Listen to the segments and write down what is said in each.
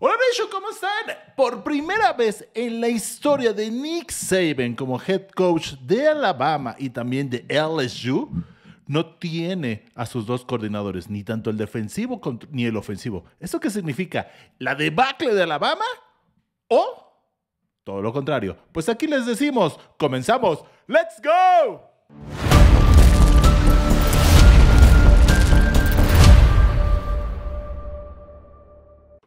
Hola Nation, ¿cómo están? Por primera vez en la historia de Nick Saban como head coach de Alabama y también de LSU, no tiene a sus dos coordinadores, ni tanto el defensivo ni el ofensivo. ¿Eso qué significa? ¿La debacle de Alabama o todo lo contrario? Pues aquí les decimos, comenzamos. ¡Let's go!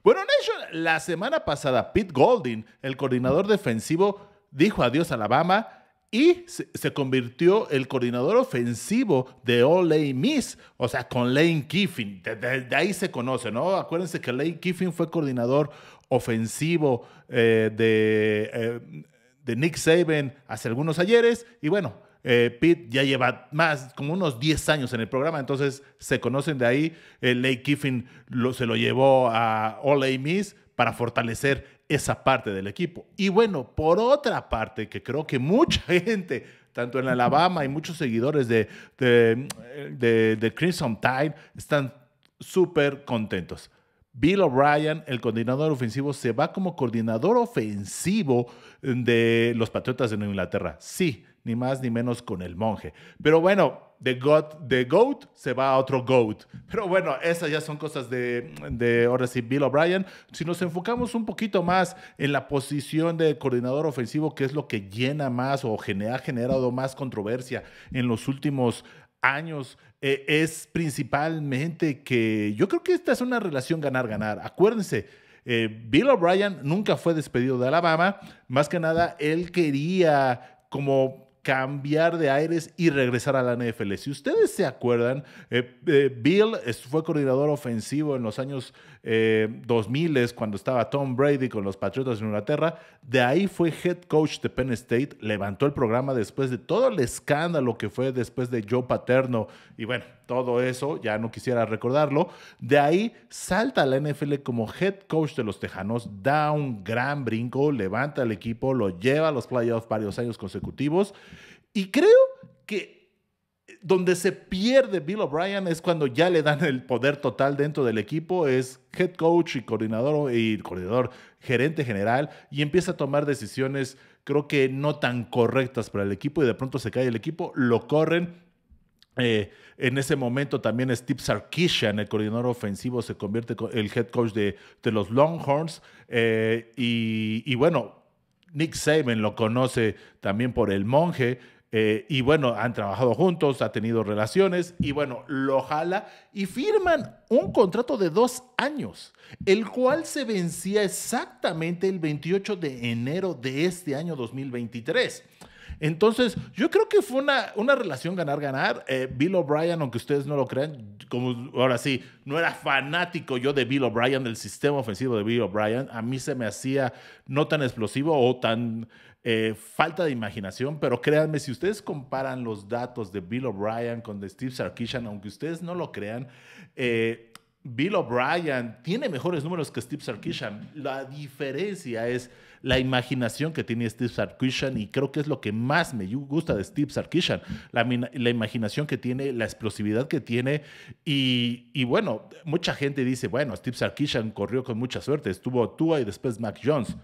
Bueno, hecho, la semana pasada, Pete Golding, el coordinador defensivo, dijo adiós a Alabama y se convirtió el coordinador ofensivo de Ole Miss, o sea, con Lane Kiffin. De, ahí se conoce, ¿no? Acuérdense que Lane Kiffin fue coordinador ofensivo eh, de, eh, de Nick Saban hace algunos ayeres y bueno, eh, ya lleva más, como unos 10 años en el programa, entonces se conocen de ahí. Eh, Lake Kiffin se lo llevó a All Miss para fortalecer esa parte del equipo. Y bueno, por otra parte, que creo que mucha gente, tanto en Alabama y muchos seguidores de, de, Crimson Tide, están súper contentos. Bill O'Brien, el coordinador ofensivo, se va como coordinador ofensivo de los Patriotas de Nueva Inglaterra. Sí, ni más ni menos con el monje. Pero bueno, The, the Goat se va a otro Goat. Pero bueno, esas ya son cosas de, ahora sí, Bill O'Brien. Si nos enfocamos un poquito más en la posición de coordinador ofensivo, que es lo que llena más o ha generado más controversia en los últimos años, eh, es principalmente que yo creo que esta es una relación ganar-ganar. Acuérdense, eh, Bill O'Brien nunca fue despedido de Alabama, más que nada él quería como cambiar de aires y regresar a la NFL. Si ustedes se acuerdan, eh, eh, Bill fue coordinador ofensivo en los años eh, 2000 cuando estaba Tom Brady con los Patriotas de Inglaterra. De ahí fue head coach de Penn State, levantó el programa después de todo el escándalo que fue después de Joe Paterno y bueno, todo eso, ya no quisiera recordarlo. De ahí salta a la NFL como head coach de los Tejanos, da un gran brinco, levanta el equipo, lo lleva a los playoffs varios años consecutivos y creo que donde se pierde Bill O'Brien es cuando ya le dan el poder total dentro del equipo, es head coach y coordinador y coordinador, gerente general y empieza a tomar decisiones creo que no tan correctas para el equipo y de pronto se cae el equipo, lo corren. Eh, en ese momento también Steve Sarkisian, el coordinador ofensivo, se convierte en el head coach de, los Longhorns. Eh, y bueno, Nick Saban lo conoce también por el monje. Eh, y bueno, han trabajado juntos, ha tenido relaciones y bueno, lo jala y firman un contrato de dos años, el cual se vencía exactamente el 28 de enero de este año 2023. Entonces, yo creo que fue una, una relación ganar-ganar. Eh, Bill O'Brien, aunque ustedes no lo crean, como ahora sí, no era fanático yo de Bill O'Brien, del sistema ofensivo de Bill O'Brien. A mí se me hacía no tan explosivo o tan eh, falta de imaginación, pero créanme, si ustedes comparan los datos de Bill O'Brien con de Steve Sarkisian, aunque ustedes no lo crean, eh, Bill O'Brien tiene mejores números que Steve Sarkisian. La diferencia es la imaginación que tiene Steve Sarkisian y creo que es lo que más me gusta de Steve Sarkisian, la, la imaginación que tiene, la explosividad que tiene y, bueno, mucha gente dice, bueno, Steve Sarkisian corrió con mucha suerte, estuvo Tua y después Mac Jones.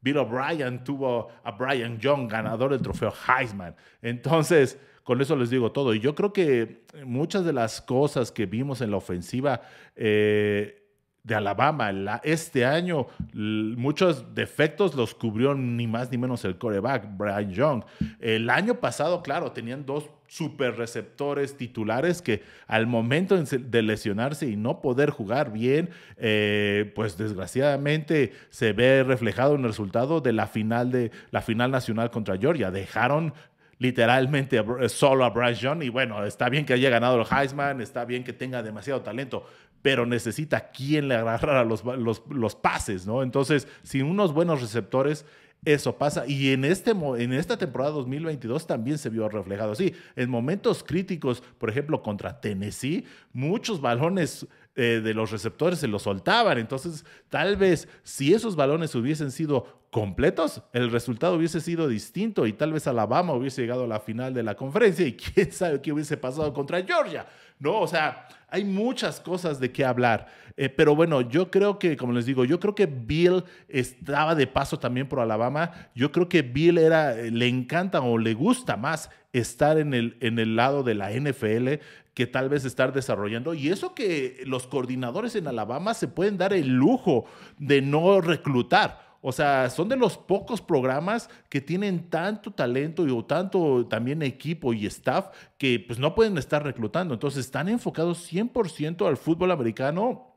Bill O'Brien tuvo a Brian Young, ganador del trofeo Heisman. Entonces, con eso les digo todo. Y yo creo que muchas de las cosas que vimos en la ofensiva eh, de Alabama. este año muchos defectos los cubrió ni más ni menos el coreback, Brian Young. El año pasado, claro, tenían dos super receptores titulares que al momento de lesionarse y no poder jugar bien, eh, pues desgraciadamente se ve reflejado en el resultado de la final de la final nacional contra Georgia. Dejaron literalmente eh, solo a Brian Young. Y bueno, está bien que haya ganado el Heisman, está bien que tenga demasiado talento, pero necesita quien le agarrara los, los, pases, ¿no? Entonces, sin unos buenos receptores, eso pasa y en, este, en esta temporada 2022 también se vio reflejado así. En momentos críticos, por ejemplo, contra Tennessee, muchos balones eh, de los receptores se los soltaban. Entonces, tal vez si esos balones hubiesen sido completos, el resultado hubiese sido distinto y tal vez Alabama hubiese llegado a la final de la conferencia y quién sabe qué hubiese pasado contra Georgia, ¿no? O sea, hay muchas cosas de qué hablar, eh, pero bueno, yo creo que, como les digo, yo creo que Bill estaba de paso también por Alabama, yo creo que Bill era, eh, le encanta o le gusta más estar en el, en el lado de la NFL que tal vez estar desarrollando. Y eso que los coordinadores en Alabama se pueden dar el lujo de no reclutar. O sea, son de los pocos programas que tienen tanto talento y o tanto también equipo y staff que pues no pueden estar reclutando. Entonces están enfocados 100% al fútbol americano,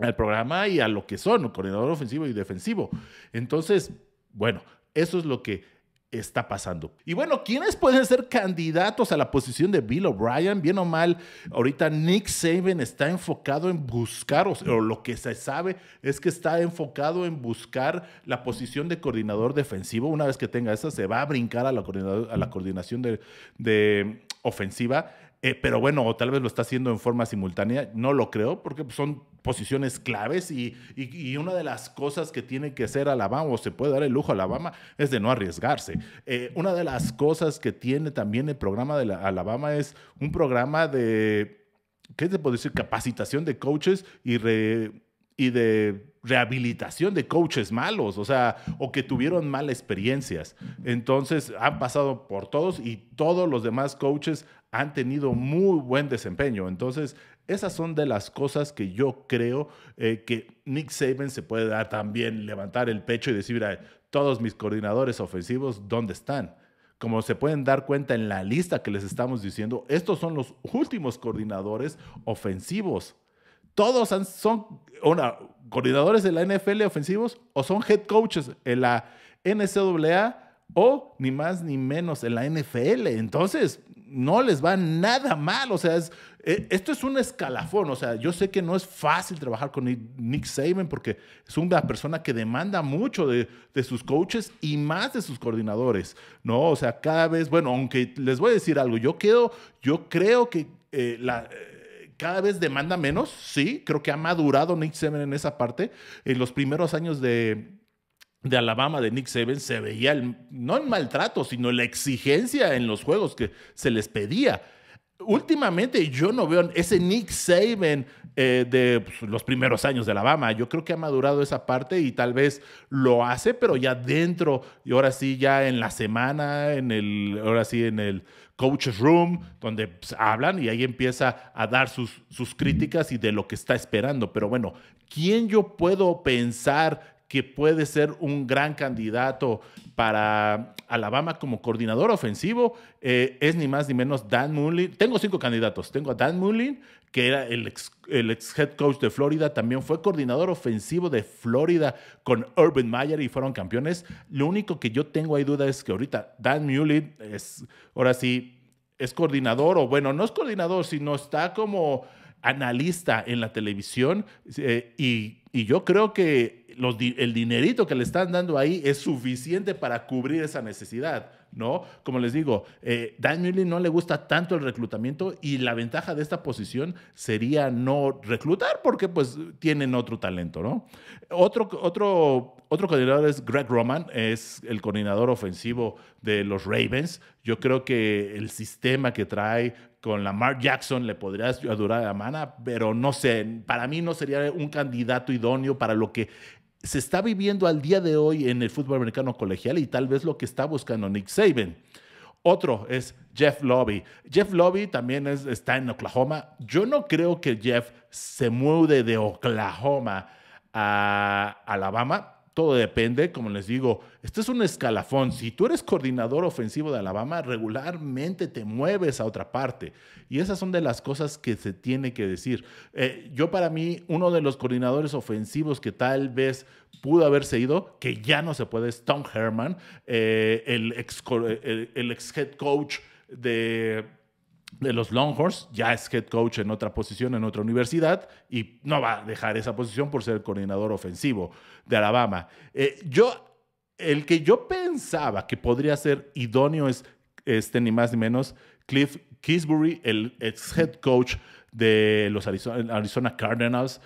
al programa y a lo que son, coordinador ofensivo y defensivo. Entonces, bueno, eso es lo que está pasando. Y bueno, ¿quiénes pueden ser candidatos a la posición de Bill O'Brien? Bien o mal, ahorita Nick Saban está enfocado en buscar, o, lo que se sabe es que está enfocado en buscar la posición de coordinador defensivo. Una vez que tenga esa, se va a brincar a la, a la coordinación de ofensiva. Eh, pero bueno, o tal vez lo está haciendo en forma simultánea, no lo creo, porque pues, son posiciones claves y, una de las cosas que tiene que hacer Alabama, o se puede dar el lujo a Alabama, es de no arriesgarse. Eh, una de las cosas que tiene también el programa de Alabama es un programa de, ¿qué te puedo decir? Capacitación de coaches y, y de rehabilitación de coaches malos, o sea, o que tuvieron malas experiencias. Entonces, han pasado por todos y todos los demás coaches han tenido muy buen desempeño. Entonces, esas son de las cosas que yo creo eh, que Nick Saban se puede dar también, levantar el pecho y decir, a todos mis coordinadores ofensivos, ¿dónde están? Como se pueden dar cuenta en la lista que les estamos diciendo, estos son los últimos coordinadores ofensivos. Todos son coordinadores de la NFL ofensivos o son head coaches en la NCAA o ni más ni menos en la NFL. Entonces, no les va nada mal. O sea, eh, esto es un escalafón. O sea, yo sé que no es fácil trabajar con Nick Saban porque es una persona que demanda mucho de, sus coaches y más de sus coordinadores. No, o sea, cada vez, bueno, aunque les voy a decir algo, yo quedo, yo creo que eh, eh, cada vez demanda menos, sí, creo que ha madurado Nick Saban en esa parte. En los primeros años de, de Alabama de Nick Saban, se veía el, no el maltrato, sino la exigencia en los juegos que se les pedía. Últimamente yo no veo ese Nick Saban eh, de pues, los primeros años de Alabama. Yo creo que ha madurado esa parte y tal vez lo hace, pero ya dentro y ahora sí ya en la semana, en el ahora sí en el coaches room donde pues, hablan y ahí empieza a dar sus sus críticas y de lo que está esperando. Pero bueno, ¿quién yo puedo pensar que puede ser un gran candidato para Alabama como coordinador ofensivo, eh, es ni más ni menos Dan Mullen. Tengo cinco candidatos. Tengo a Dan Mullen, que era el ex, el ex head coach de Florida, también fue coordinador ofensivo de Florida con Urban Meyer y fueron campeones. Lo único que yo tengo ahí duda es que ahorita Dan Mullen es, ahora sí, es coordinador, o bueno, no es coordinador, sino está como analista en la televisión eh, y, yo creo que el dinerito que le están dando ahí es suficiente para cubrir esa necesidad. ¿no? Como les digo, eh, Dan no le gusta tanto el reclutamiento y la ventaja de esta posición sería no reclutar porque pues tienen otro talento, ¿no? Otro, otro, otro coordinador es Greg Roman, es el coordinador ofensivo de los Ravens. Yo creo que el sistema que trae con la Mark Jackson le podría durar a Mana, pero no sé, para mí no sería un candidato idóneo para lo que se está viviendo al día de hoy en el fútbol americano colegial y tal vez lo que está buscando Nick Saban. Otro es Jeff Lobby. Jeff Lobby también es, está en Oklahoma. Yo no creo que Jeff se mude de Oklahoma a Alabama todo depende, como les digo, este es un escalafón. Si tú eres coordinador ofensivo de Alabama, regularmente te mueves a otra parte. Y esas son de las cosas que se tiene que decir. Eh, yo para mí, uno de los coordinadores ofensivos que tal vez pudo haberse ido, que ya no se puede, es Tom Herman, eh, el, el ex head coach de de los Longhorns, ya es head coach en otra posición, en otra universidad, y no va a dejar esa posición por ser el coordinador ofensivo de Alabama. Eh, yo, el que yo pensaba que podría ser idóneo es, este, ni más ni menos, Cliff Kisbury, el ex head coach de los Arizona, Cardinals.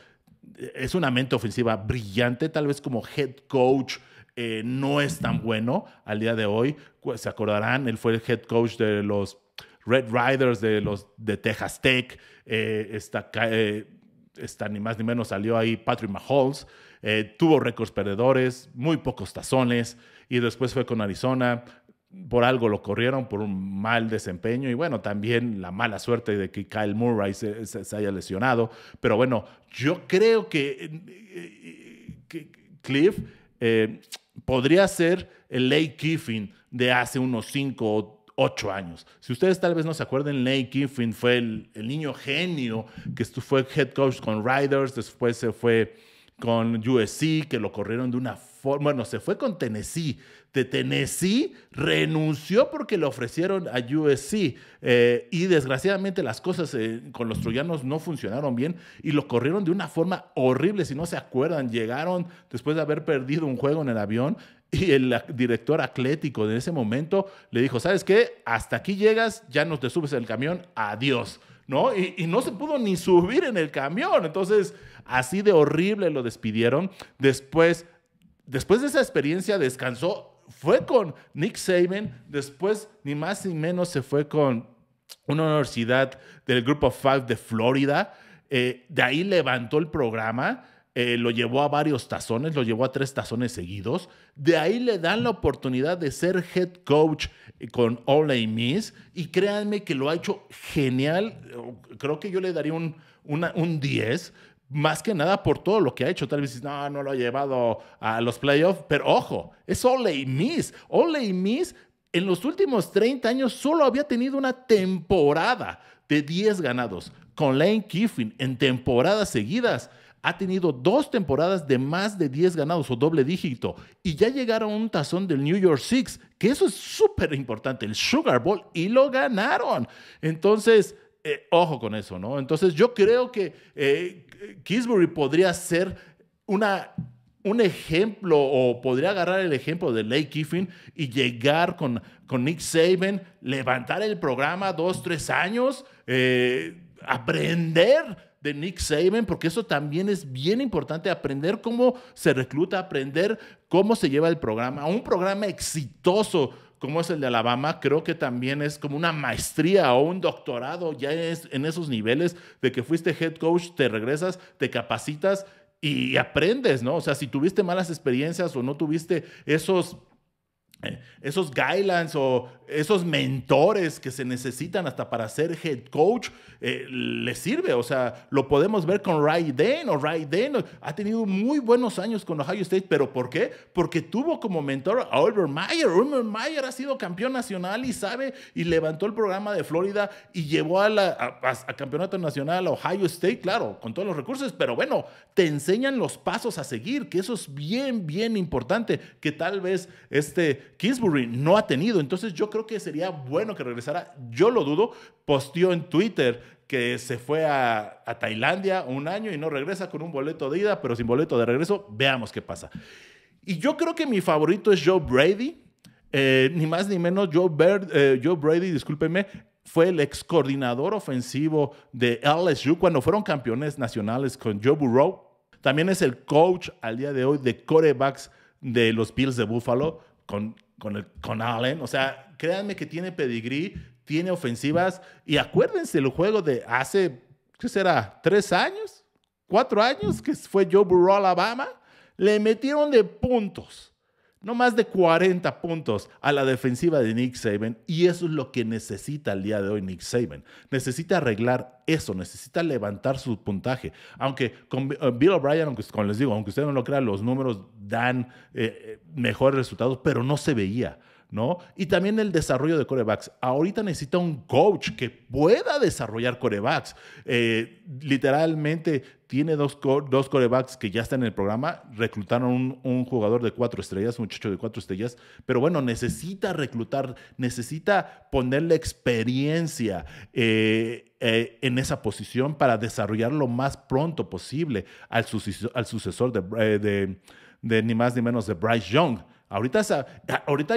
Es una mente ofensiva brillante, tal vez como head coach. Eh, no es tan bueno al día de hoy. se acordarán, él fue el head coach de los Red Riders de los de Texas Tech, está, eh, está, eh, ni más ni menos salió ahí Patrick Mahomes, eh, tuvo récords perdedores, muy pocos tazones y después fue con Arizona. Por algo lo corrieron, por un mal desempeño y bueno, también la mala suerte de que Kyle Murray se, haya lesionado. Pero bueno, yo creo que, Cliff podría ser el Lake Kiffin de hace unos cinco o ocho años. Si ustedes tal vez no se acuerden, Nate Kiffin fue el, niño genio que fue head coach con Riders, después se fue con USC, que lo corrieron de una forma, bueno, se fue con Tennessee. De Tennessee renunció porque le ofrecieron a USC eh, y desgraciadamente las cosas eh, con los troyanos no funcionaron bien y lo corrieron de una forma horrible, si no se acuerdan, llegaron después de haber perdido un juego en el avión y el director atlético de ese momento le dijo, ¿sabes qué? Hasta aquí llegas, ya no te subes el camión, adiós. ¿No? Y, no se pudo ni subir en el camión. Entonces, así de horrible lo despidieron. Después, después de esa experiencia descansó, fue con Nick Saban, después ni más ni menos se fue con una universidad del Group of Five de Florida. Eh, de ahí levantó el programa eh, lo llevó a varios tazones, lo llevó a tres tazones seguidos. De ahí le dan la oportunidad de ser head coach con Ole Miss y créanme que lo ha hecho genial. Creo que yo le daría un, un 10, más que nada por todo lo que ha hecho. Tal vez no, no lo ha llevado a los playoffs, pero ojo, es Ole Miss. Ole Miss en los últimos 30 años solo había tenido una temporada de 10 ganados con Lane Kiffin en temporadas seguidas ha tenido dos temporadas de más de 10 ganados o doble dígito y ya llegaron a un tazón del New York Six, que eso es súper importante, el Sugar Bowl, y lo ganaron. Entonces, eh, ojo con eso, ¿no? Entonces yo creo que eh, Kingsbury podría ser una un ejemplo o podría agarrar el ejemplo de Lake Kiffin y llegar con, con Nick Saban, levantar el programa dos, tres años, eh, aprender de Nick Saban, porque eso también es bien importante, aprender cómo se recluta, aprender cómo se lleva el programa. Un programa exitoso como es el de Alabama, creo que también es como una maestría o un doctorado ya es en esos niveles de que fuiste head coach, te regresas, te capacitas y aprendes, ¿no? O sea, si tuviste malas experiencias o no tuviste esos eh, esos guidelines o esos mentores que se necesitan hasta para ser head coach, eh, le sirve. O sea, lo podemos ver con Ray Dane o Ray Dane Ha tenido muy buenos años con Ohio State, pero ¿por qué? Porque tuvo como mentor a Oliver Mayer. Oliver Mayer ha sido campeón nacional y sabe y levantó el programa de Florida y llevó a, la, a, campeonato nacional a Ohio State, claro, con todos los recursos, pero bueno, te enseñan los pasos a seguir, que eso es bien, bien importante, que tal vez este Kingsbury no ha tenido. Entonces yo creo creo que sería bueno que regresara. Yo lo dudo. Posteó en Twitter que se fue a, a Tailandia un año y no regresa con un boleto de ida, pero sin boleto de regreso. Veamos qué pasa. Y yo creo que mi favorito es Joe Brady. Eh, ni más ni menos, Joe, eh, Joe Brady, discúlpeme, fue el ex coordinador ofensivo de LSU cuando fueron campeones nacionales con Joe Burrow. También es el coach al día de hoy de corebacks de los Bills de Buffalo con, con, con Allen. O sea, Créanme que tiene pedigrí, tiene ofensivas. Y acuérdense el juego de hace, ¿qué será? ¿Tres años? ¿Cuatro años? Que fue Joe Burrow, Alabama. Le metieron de puntos, no más de 40 puntos a la defensiva de Nick Saban. Y eso es lo que necesita el día de hoy Nick Saban. Necesita arreglar eso, necesita levantar su puntaje. Aunque con eh, Bill O'Brien, aunque les digo, aunque ustedes no lo crean, los números dan eh, eh, mejores resultados, pero no se veía. ¿no? Y también el desarrollo de corebacks. Ahorita necesita un coach que pueda desarrollar corebacks. Eh, literalmente tiene dos, dos corebacks que ya están en el programa. Reclutaron un, jugador de cuatro estrellas, un muchacho de cuatro estrellas. Pero bueno, necesita reclutar, necesita ponerle experiencia eh, eh, en esa posición para desarrollar lo más pronto posible al, sucesor, de, de, ni más ni menos de Bryce Young. Ahorita, ahorita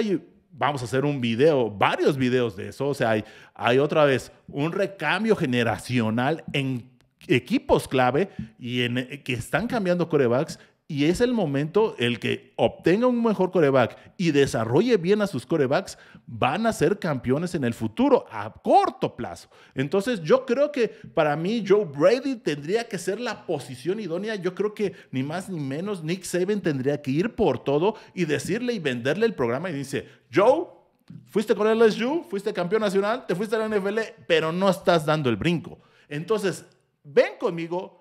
vamos a hacer un video, varios videos de eso. O sea, hay, hay otra vez un recambio generacional en equipos clave y en, eh, que están cambiando corebacks y es el momento el que obtenga un mejor coreback y desarrolle bien a sus corebacks, van a ser campeones en el futuro, a corto plazo. Entonces yo creo que para mí Joe Brady tendría que ser la posición idónea. Yo creo que ni más ni menos Nick Saban tendría que ir por todo y decirle y venderle el programa y dice, Joe, fuiste con LSU, fuiste campeón nacional, te fuiste a la NFL, pero no estás dando el brinco. Entonces, ven conmigo,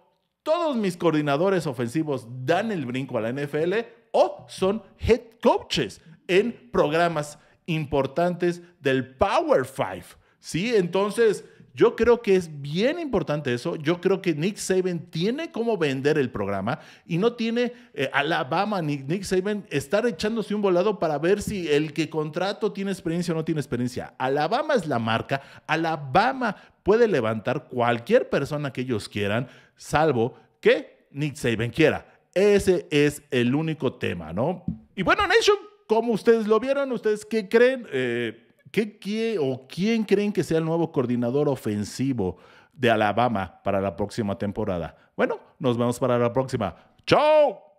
todos mis coordinadores ofensivos dan el brinco a la NFL o son head coaches en programas importantes del Power Five. ¿Sí? Entonces, yo creo que es bien importante eso. Yo creo que Nick Saban tiene cómo vender el programa y no tiene eh, Alabama ni Nick Saban estar echándose un volado para ver si el que contrato tiene experiencia o no tiene experiencia. Alabama es la marca. Alabama puede levantar cualquier persona que ellos quieran salvo que Nick Saban quiera. Ese es el único tema, ¿no? Y bueno, Nation, como ustedes lo vieron, ¿ustedes qué creen? Eh, ¿qué, o quién creen que sea el nuevo coordinador ofensivo de Alabama para la próxima temporada? Bueno, nos vemos para la próxima. ¡Chao!